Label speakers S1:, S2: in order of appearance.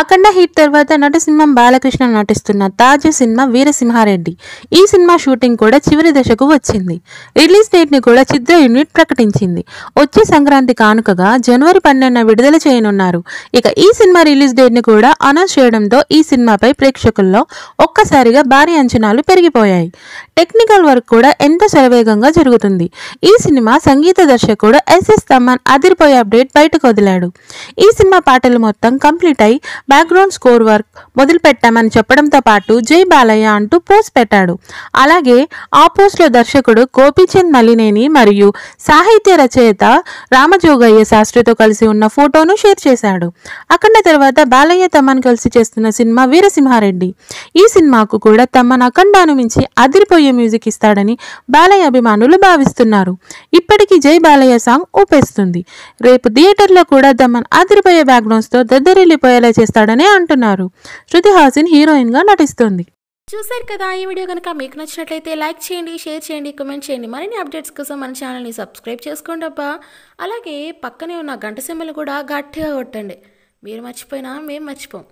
S1: అఖండ hit తర్వాత నటసింహం బాలకృష్ణ నటిస్తున్న తాజా సినిమా వీరసింహారెడ్డి ఈ సినిమా షూటింగ్ కూడా చివరి దశకు వచ్చింది రిలీజ్ డేట్ ని కూడా చిత్ర యూనిట్ ప్రకటించింది వచ్చే సంక్రాంతి కానుకగా జనవరి పన్నెండున విడుదల చేయనున్నారు ఇక ఈ సినిమా రిలీజ్ డేట్ ని కూడా అనౌన్స్ చేయడంతో ఈ సినిమాపై ప్రేక్షకుల్లో ఒక్కసారిగా భారీ అంచనాలు పెరిగిపోయాయి టెక్నికల్ వర్క్ కూడా ఎంతో శరవేగంగా జరుగుతుంది ఈ సినిమా సంగీత దర్శకుడు ఎస్ఎస్ తమన్ అదిరిపోయే అప్డేట్ బయటకు వదిలాడు ఈ సినిమా పాటలు మొత్తం కంప్లీట్ అయి బ్యాక్గ్రౌండ్ స్కోర్ వర్క్ మొదలు పెట్టామని చెప్పడంతో పాటు జై బాలయ్య అంటూ పోస్ట్ పెట్టాడు అలాగే ఆ పోస్ట్లో దర్శకుడు గోపీచంద్ మలినేని మరియు సాహిత్య రచయిత రామజోగయ్య శాస్త్రితో కలిసి ఉన్న ఫోటోను షేర్ చేశాడు అఖండ తర్వాత బాలయ్య తమ్మను కలిసి చేస్తున్న సినిమా వీరసింహారెడ్డి ఈ సినిమాకు కూడా తమ్మను అఖండాను మించి అదిరిపోయే మ్యూజిక్ ఇస్తాడని బాలయ్య అభిమానులు భావిస్తున్నారు ఇప్పటికీ జై బాలయ్య సాంగ్ ఊపేస్తుంది రేపు థియేటర్లో కూడా దమన్ అదిరిపోయే బ్యాక్గ్రౌండ్స్తో దద్దరిల్లిపోయేలా చేస్తాడు చేస్తాడనే అంటున్నారు శృతి హాసిన్ హీరోయిన్గా నటిస్తుంది
S2: చూసారు కదా ఈ వీడియో కనుక మీకు నచ్చినట్లయితే లైక్ చేయండి షేర్ చేయండి కమెంట్ చేయండి మరిన్ని అప్డేట్స్ కోసం మన ఛానల్ని సబ్స్క్రైబ్ చేసుకోండి అబ్బా అలాగే పక్కనే ఉన్న గంట సింబల్ కూడా గట్టిగా కొట్టండి మీరు మర్చిపోయినా మేము మర్చిపోం